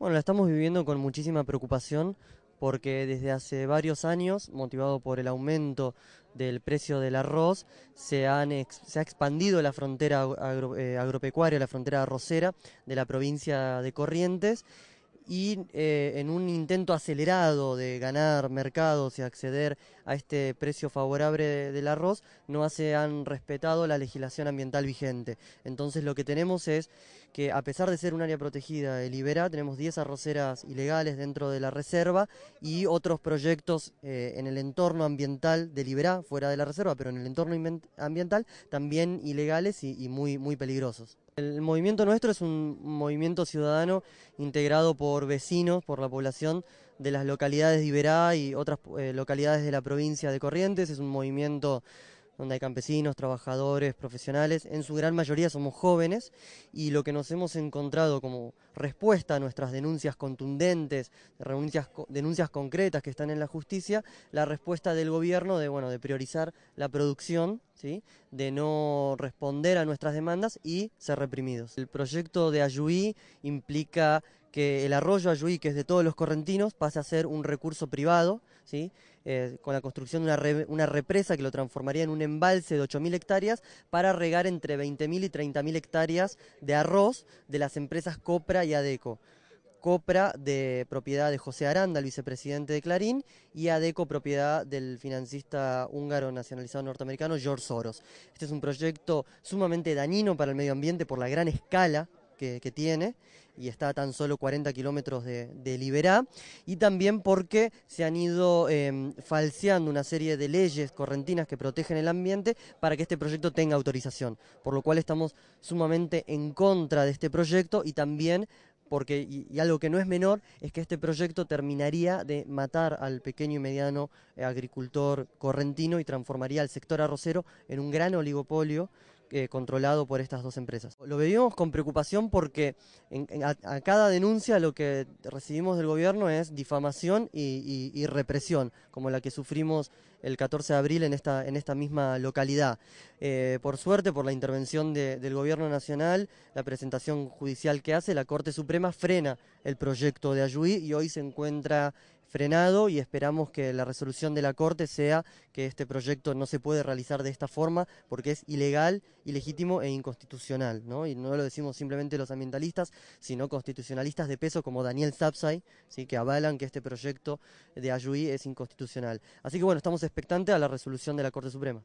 Bueno, la estamos viviendo con muchísima preocupación porque desde hace varios años, motivado por el aumento del precio del arroz, se, ha expandido la frontera eh, agropecuaria, la frontera arrocera de la provincia de Corrientes y eh, en un intento acelerado de ganar mercados y acceder a este precio favorable del arroz no se han respetado la legislación ambiental vigente. Entonces lo que tenemos es que a pesar de ser un área protegida de Libera, tenemos 10 arroceras ilegales dentro de la reserva y otros proyectos eh, en el entorno ambiental de Liberá, fuera de la reserva, pero en el entorno ambiental también ilegales y, muy, muy peligrosos. El movimiento nuestro es un movimiento ciudadano integrado por vecinos, por la población de las localidades de Iberá y otras eh, localidades de la provincia de Corrientes. Es un movimiento donde hay campesinos, trabajadores, profesionales. En su gran mayoría somos jóvenes y lo que nos hemos encontrado como respuesta a nuestras denuncias contundentes, denuncias, denuncias concretas que están en la justicia, la respuesta del gobierno de, bueno, de priorizar la producción ¿Sí? de no responder a nuestras demandas y ser reprimidos. El proyecto de Ayuí implica que el arroyo Ayuí, que es de todos los correntinos, pase a ser un recurso privado, ¿sí? Eh, con la construcción de una, una, represa que lo transformaría en un embalse de 8.000 hectáreas para regar entre 20.000 y 30.000 hectáreas de arroz de las empresas Copra y Adeco. Copra de propiedad de José Aranda, el vicepresidente de Clarín, y Adeco propiedad del financista húngaro nacionalizado norteamericano George Soros. Este es un proyecto sumamente dañino para el medio ambiente por la gran escala que, tiene y está a tan solo 40 kilómetros de, Liberá, y también porque se han ido em, falseando una serie de leyes correntinas que protegen el ambiente para que este proyecto tenga autorización, por lo cual estamos sumamente en contra de este proyecto y también porque, y, algo que no es menor, es que este proyecto terminaría de matar al pequeño y mediano eh, agricultor correntino y transformaría al sector arrocero en un gran oligopolio eh, controlado por estas dos empresas. Lo vivimos con preocupación porque a, cada denuncia lo que recibimos del gobierno es difamación y, represión, como la que sufrimos el 14 de abril en esta, en esta misma localidad. Eh, por suerte, por la intervención del gobierno nacional, la presentación judicial que hace, la Corte Suprema frena el proyecto de Ayuí y hoy se encuentra frenado y esperamos que la resolución de la Corte sea que este proyecto no se puede realizar de esta forma porque es ilegal, ilegítimo e inconstitucional. ¿no? Y no lo decimos simplemente los ambientalistas, sino constitucionalistas de peso como Daniel Zapsay, ¿sí? que avalan que este proyecto de Ayuí es inconstitucional. Así que bueno, estamos expectantes a la resolución de la Corte Suprema.